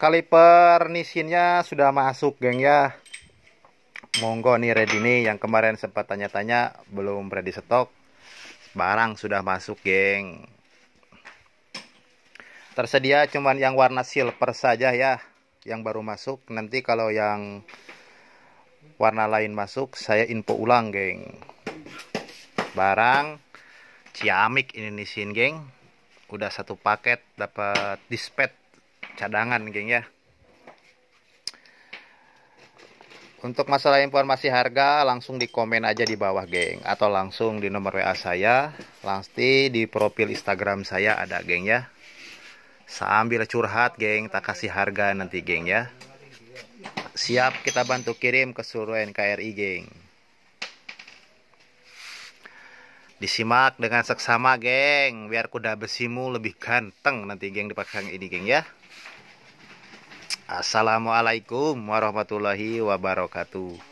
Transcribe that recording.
kaliper nisinnya sudah masuk geng ya monggo nih ready nih yang kemarin sempat tanya-tanya belum ready stok barang sudah masuk geng tersedia cuman yang warna silver saja ya yang baru masuk nanti kalau yang warna lain masuk saya info ulang geng barang ciamik ini nisin geng udah satu paket dapat dispet cadangan geng ya untuk masalah informasi harga langsung di komen aja di bawah geng atau langsung di nomor WA saya langsung di profil Instagram saya ada geng ya sambil curhat geng tak kasih harga nanti geng ya siap kita bantu kirim ke seluruh NKRI geng Disimak dengan seksama, geng. Biar kuda besimu lebih ganteng nanti, geng, dipasang ini, geng, ya. Assalamualaikum warahmatullahi wabarakatuh.